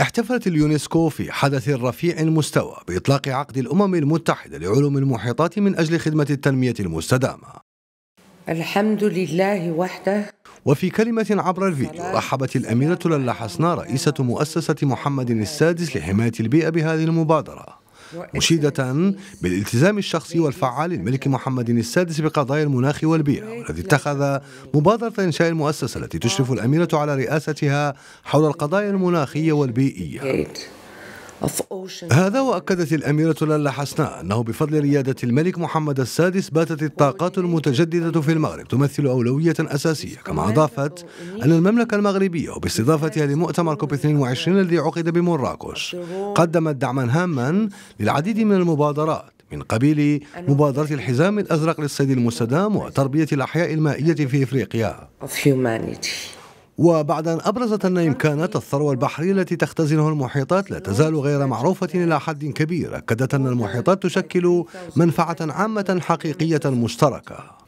احتفلت اليونسكو في حدث رفيع المستوى بإطلاق عقد الأمم المتحدة لعلوم المحيطات من أجل خدمة التنمية المستدامة الحمد لله وحده وفي كلمة عبر الفيديو رحبت الأميرة للا حسنا رئيسة مؤسسة محمد السادس لحماية البيئة بهذه المبادرة مشيدة بالالتزام الشخصي والفعال للملك محمد السادس بقضايا المناخ والبيئة والذي اتخذ مبادرة إنشاء المؤسسة التي تشرف الأميرة على رئاستها حول القضايا المناخية والبيئية هذا وأكدت الأميرة لالا حسناء أنه بفضل ريادة الملك محمد السادس باتت الطاقات المتجددة في المغرب تمثل أولوية أساسية كما أضافت أن المملكة المغربية وباستضافتها لمؤتمر كوب 22 الذي عقد بمراكش قدمت دعما هاما للعديد من المبادرات من قبيل مبادرة الحزام الأزرق للصيد المستدام وتربية الأحياء المائية في إفريقيا وبعد أن أبرزت أن إمكانات الثروة البحرية التي تختزنها المحيطات لا تزال غير معروفة إلى حد كبير أكدت أن المحيطات تشكل منفعة عامة حقيقية مشتركة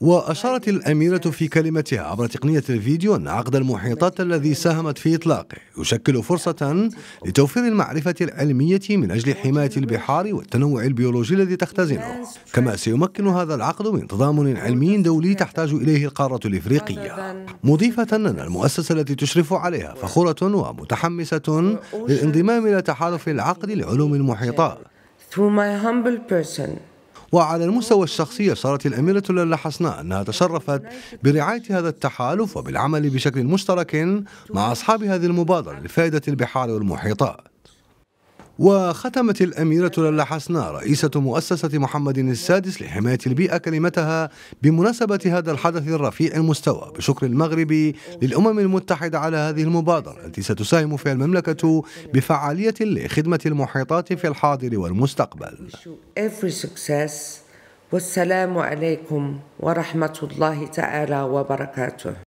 وأشارت الأميرة في كلمتها عبر تقنية الفيديو أن عقد المحيطات الذي ساهمت في إطلاقه يشكل فرصة لتوفير المعرفة العلمية من أجل حماية البحار والتنوع البيولوجي الذي تختزنه كما سيمكن هذا العقد من تضامن علمي دولي تحتاج إليه القارة الإفريقية مضيفة أن المؤسسة التي تشرف عليها فخورة ومتحمسة للانضمام إلى تحالف العقد لعلوم المحيطات Through my humble person, وعلى المستوى الشخصي أشارت الأميرة للا حسناء أنها تشرفت برعاية هذا التحالف وبالعمل بشكل مشترك مع أصحاب هذه المبادرة لفائدة البحار والمحيطات وختمت الأميرة للا حسناء رئيسة مؤسسة محمد السادس لحماية البيئة كلمتها بمناسبة هذا الحدث الرفيع المستوى بشكر المغرب للأمم المتحدة على هذه المبادرة التي ستساهم فيها المملكة بفعالية لخدمة المحيطات في الحاضر والمستقبل والسلام عليكم ورحمة الله تعالى وبركاته